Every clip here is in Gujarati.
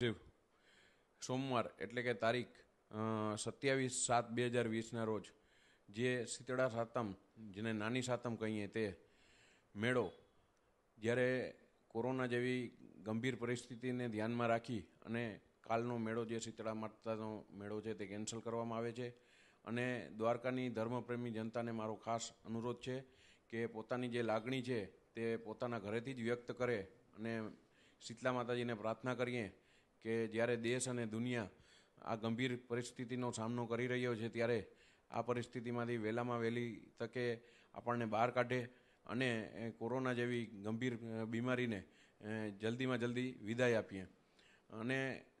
શિવ સોમવાર એટલે કે તારીખ સત્યાવીસ સાત બે હજાર વીસના રોજ જે શીતળા સાતમ જેને નાની સાતમ કહીએ તે મેળો જ્યારે કોરોના જેવી ગંભીર પરિસ્થિતિને ધ્યાનમાં રાખી અને કાલનો મેળો જે શીતળા માતાનો મેળો છે તે કેન્સલ કરવામાં આવે છે અને દ્વારકાની ધર્મપ્રેમી જનતાને મારો ખાસ અનુરોધ છે કે પોતાની જે લાગણી છે તે પોતાના ઘરેથી જ વ્યક્ત કરે અને શીતલા માતાજીને પ્રાર્થના કરીએ કે જ્યારે દેશ અને દુનિયા આ ગંભીર પરિસ્થિતિનો સામનો કરી રહ્યો છે ત્યારે આ પરિસ્થિતિમાંથી વહેલામાં વહેલી તકે આપણને બહાર કાઢે અને કોરોના જેવી ગંભીર બીમારીને જલ્દીમાં જલ્દી વિદાય આપીએ અને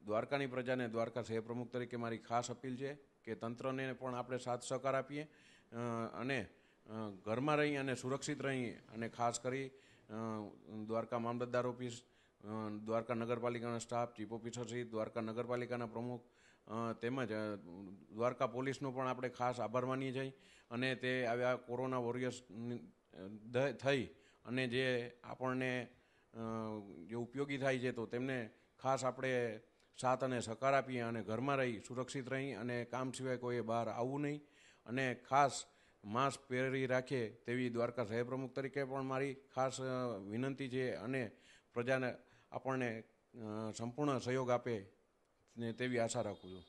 દ્વારકાની પ્રજાને દ્વારકા શહેર પ્રમુખ તરીકે મારી ખાસ અપીલ છે કે તંત્રને પણ આપણે સાથ સહકાર આપીએ અને ઘરમાં રહી અને સુરક્ષિત રહી અને ખાસ કરી દ્વારકા મામલતદાર ઓફિસ દ્વારકા નગરપાલિકાના સ્ટાફ ચીફ ઓફિસર સહિત દ્વારકા નગરપાલિકાના પ્રમુખ તેમજ દ્વારકા પોલીસનો પણ આપણે ખાસ આભાર માનીએ છીએ અને તે આવ્યા કોરોના વોરિયર્સ થઈ અને જે આપણને જે ઉપયોગી થાય છે તો તેમને ખાસ આપણે સાથ અને સહકાર આપીએ અને ઘરમાં રહી સુરક્ષિત રહી અને કામ સિવાય કોઈએ બહાર આવવું નહીં અને ખાસ માસ્ક પહેરી રાખે તેવી દ્વારકા સાહેબ પ્રમુખ તરીકે પણ મારી ખાસ વિનંતી છે અને પ્રજાને આપણને સંપૂર્ણ સહયોગ આપે ને તેવી આશા રાખું છું